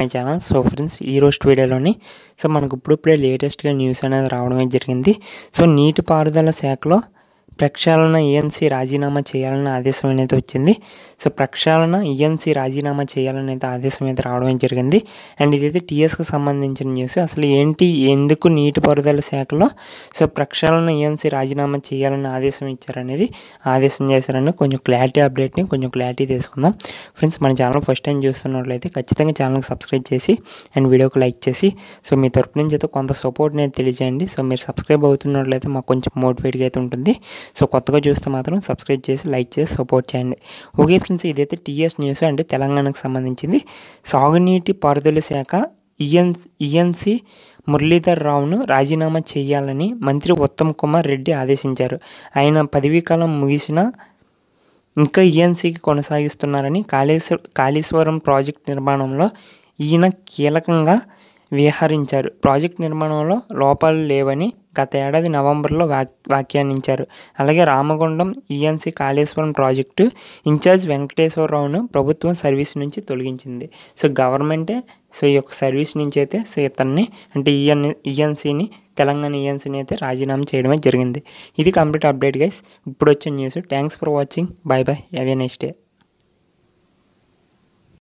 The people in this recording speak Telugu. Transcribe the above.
మై ఛానల్ సో ఫ్రెండ్స్ ఈ రోజు వీడియోలోని సో మనకు ఇప్పుడు ఇప్పుడే లేటెస్ట్గా న్యూస్ అనేది రావడమే జరిగింది సో నీటిపారుదల శాఖలో ప్రక్షాళన ఏఎన్సీ రాజీనామా చేయాలనే ఆదేశం అనేది వచ్చింది సో ప్రక్షాళన ఏఎన్సీ రాజీనామా చేయాలని అయితే ఆదేశం అయితే రావడం జరిగింది అండ్ ఇదైతే టీఎస్కి సంబంధించిన న్యూస్ అసలు ఏంటి ఎందుకు నీటిపారుదల శాఖలో సో ప్రక్షాళన ఏఎన్సీ రాజీనామా చేయాలని ఆదేశం ఇచ్చారనేది ఆదేశం చేశారని కొంచెం క్లారిటీ అప్డేట్ని కొంచెం క్లారిటీ తీసుకుందాం ఫ్రెండ్స్ మన ఛానల్ ఫస్ట్ టైం చూస్తున్నట్లయితే ఖచ్చితంగా ఛానల్కి సబ్స్క్రైబ్ చేసి అండ్ వీడియోకి లైక్ చేసి సో మీ తరపు నుంచి అయితే కొంత సపోర్ట్ని అయితే తెలియజేయండి సో మీరు సబ్స్క్రైబ్ అవుతున్నట్లయితే మాకు కొంచెం మోటివేట్గా అయితే ఉంటుంది సో కొత్తగా చూస్తే మాత్రం సబ్స్క్రైబ్ చేసి లైక్ చేసి సపోర్ట్ చేయండి ఓకే ఫ్రెండ్స్ ఇదైతే టీఎస్ న్యూస్ అంటే తెలంగాణకు సంబంధించింది సాగునీటి పారుదల శాఖ ఈఎన్ ఈఎన్సి మురళీధర్ రావును రాజీనామా చేయాలని మంత్రి ఉత్తమ్ కుమార్ రెడ్డి ఆదేశించారు ఆయన పదవీకాలం ముగిసిన ఇంకా ఈఎన్సీకి కొనసాగిస్తున్నారని కాళేశ్వర కాళేశ్వరం ప్రాజెక్ట్ నిర్మాణంలో ఈయన కీలకంగా విహరించారు ప్రాజెక్ట్ నిర్మాణంలో లోపాలు లేవని గత ఏడాది నవంబర్లో వ్యాఖ్యానించారు అలాగే Ramagundam ENC Kaleshwaram project incharge వెంకటేశ్వరరావును ప్రభుత్వం సర్వీస్ నుంచి తొలగించింది సో గవర్నమెంటే సో ఈ యొక్క సర్వీస్ నుంచి అయితే సో ఇతన్ని అంటే ఈఎన్ ఈఎన్సీని తెలంగాణ ఈఎన్సీని అయితే రాజీనామా చేయడమే జరిగింది ఇది కంప్లీట్ అప్డేట్ గైస్ ఇప్పుడు వచ్చే news thanks for watching bye bye have a next day